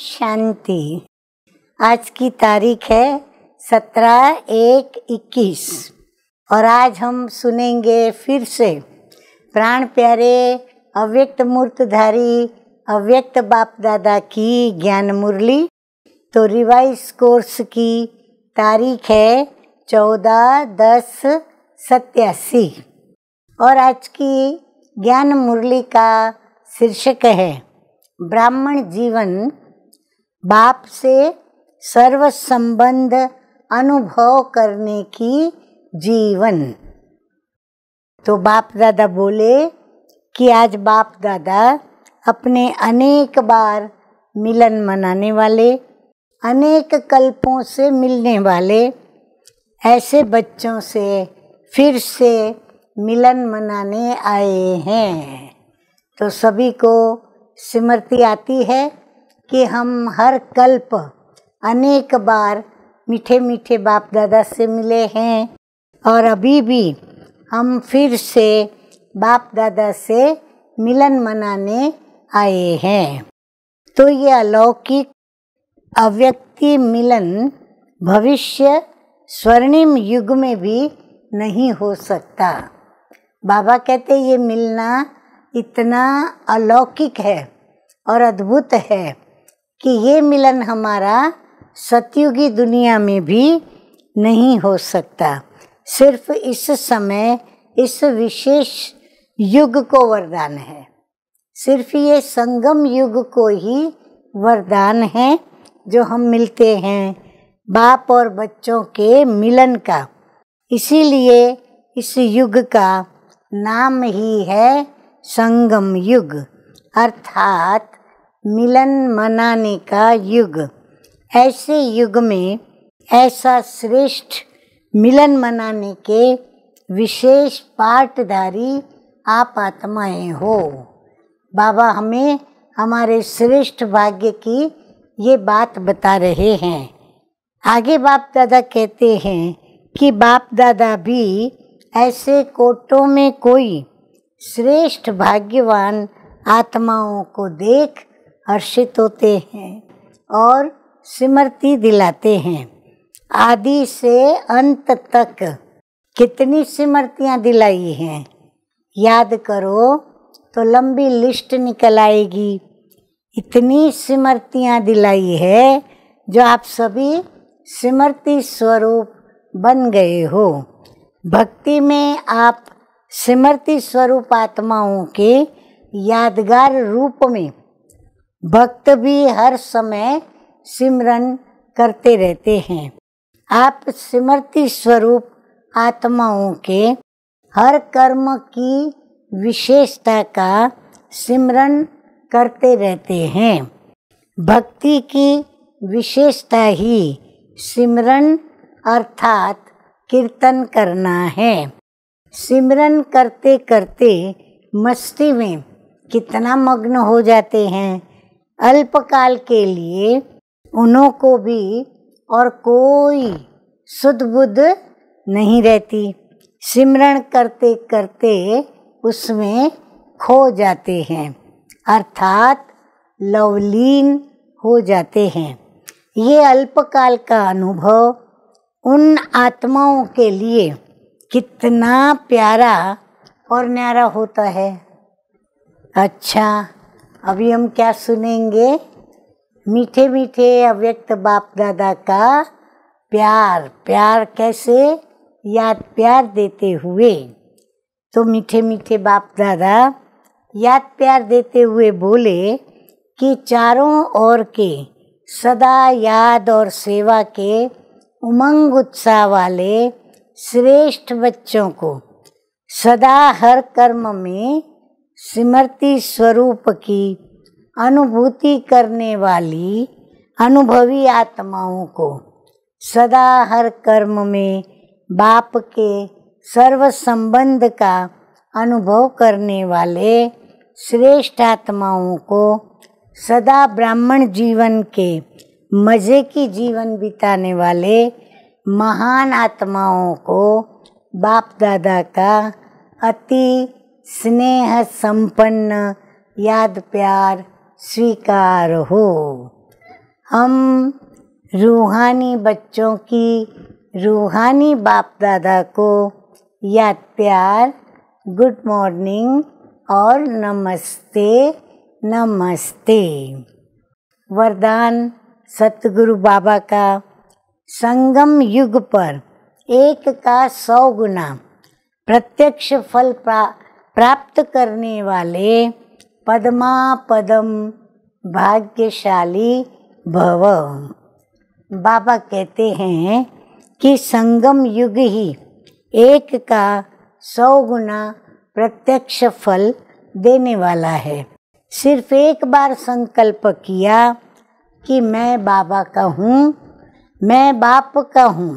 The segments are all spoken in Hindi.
शांति आज की तारीख है सत्रह एक इक्कीस और आज हम सुनेंगे फिर से प्राण प्यारे अव्यक्त मूर्तधारी अव्यक्त बाप दादा की ज्ञान मुरली तो रिवाइज कोर्स की तारीख है चौदह दस सत्यासी और आज की ज्ञान मुरली का शीर्षक है ब्राह्मण जीवन बाप से सर्व संबंध अनुभव करने की जीवन तो बाप दादा बोले कि आज बाप दादा अपने अनेक बार मिलन मनाने वाले अनेक कल्पों से मिलने वाले ऐसे बच्चों से फिर से मिलन मनाने आए हैं तो सभी को स्मृति आती है कि हम हर कल्प अनेक बार मीठे मीठे बाप दादा से मिले हैं और अभी भी हम फिर से बाप दादा से मिलन मनाने आए हैं तो ये अलौकिक अव्यक्ति मिलन भविष्य स्वर्णिम युग में भी नहीं हो सकता बाबा कहते ये मिलना इतना अलौकिक है और अद्भुत है कि ये मिलन हमारा सतयुगी दुनिया में भी नहीं हो सकता सिर्फ इस समय इस विशेष युग को वरदान है सिर्फ ये संगम युग को ही वरदान है जो हम मिलते हैं बाप और बच्चों के मिलन का इसीलिए इस युग का नाम ही है संगम युग अर्थात मिलन मनाने का युग ऐसे युग में ऐसा श्रेष्ठ मिलन मनाने के विशेष पाठधारी आप आत्माएं हो बाबा हमें हमारे श्रेष्ठ भाग्य की ये बात बता रहे हैं आगे बाप दादा कहते हैं कि बाप दादा भी ऐसे कोटों में कोई श्रेष्ठ भाग्यवान आत्माओं को देख हर्षित होते हैं और स्मृति दिलाते हैं आदि से अंत तक कितनी स्मृतियाँ दिलाई हैं याद करो तो लंबी लिस्ट निकल आएगी इतनी स्मृतियाँ दिलाई है जो आप सभी स्मृति स्वरूप बन गए हो भक्ति में आप स्मृति स्वरूप आत्माओं के यादगार रूप में भक्त भी हर समय सिमरन करते रहते हैं आप स्मृति स्वरूप आत्माओं के हर कर्म की विशेषता का सिमरन करते रहते हैं भक्ति की विशेषता ही सिमरन अर्थात कीर्तन करना है सिमरन करते करते मस्ती में कितना मग्न हो जाते हैं अल्पकाल के लिए उन्हों को भी और कोई शुद्ध बुद्ध नहीं रहती सिमरण करते करते उसमें खो जाते हैं अर्थात लवलीन हो जाते हैं ये अल्पकाल का अनुभव उन आत्माओं के लिए कितना प्यारा और न्यारा होता है अच्छा अभी हम क्या सुनेंगे मीठे मीठे अव्यक्त बाप दादा का प्यार प्यार कैसे याद प्यार देते हुए तो मीठे मीठे बाप दादा याद प्यार देते हुए बोले कि चारों ओर के सदा याद और सेवा के उमंग उत्साह वाले श्रेष्ठ बच्चों को सदा हर कर्म में स्मृति स्वरूप की अनुभूति करने वाली अनुभवी आत्माओं को सदा हर कर्म में बाप के सर्व संबंध का अनुभव करने वाले श्रेष्ठ आत्माओं को सदा ब्राह्मण जीवन के मज़े की जीवन बिताने वाले महान आत्माओं को बाप दादा का अति स्नेह संपन्न याद प्यार स्वीकार हो हम रूहानी बच्चों की रूहानी बाप दादा को याद प्यार गुड मॉर्निंग और नमस्ते नमस्ते वरदान सतगुरु बाबा का संगम युग पर एक का सौ गुना प्रत्यक्ष फल प्रा प्राप्त करने वाले पदमा पदम भाग्यशाली भव बाबा कहते हैं कि संगम युग ही एक का सौ गुना प्रत्यक्ष फल देने वाला है सिर्फ एक बार संकल्प किया कि मैं बाबा का हूँ मैं बाप का हूँ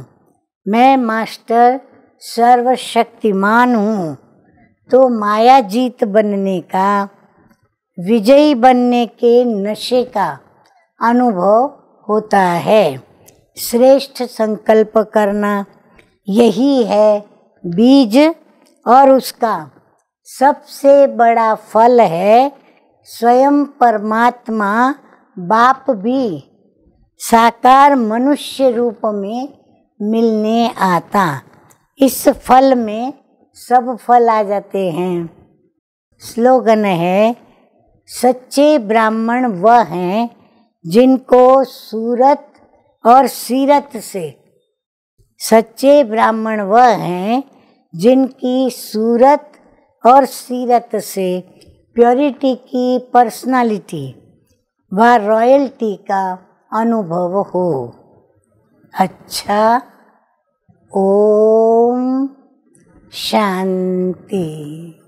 मैं मास्टर सर्वशक्तिमान हूँ तो माया जीत बनने का विजयी बनने के नशे का अनुभव होता है श्रेष्ठ संकल्प करना यही है बीज और उसका सबसे बड़ा फल है स्वयं परमात्मा बाप भी साकार मनुष्य रूप में मिलने आता इस फल में सब फल आ जाते हैं स्लोगन है सच्चे ब्राह्मण वह हैं जिनको सूरत और सीरत से सच्चे ब्राह्मण वह हैं जिनकी सूरत और सीरत से प्योरिटी की पर्सनालिटी व रॉयल्टी का अनुभव हो अच्छा ओम Shanti.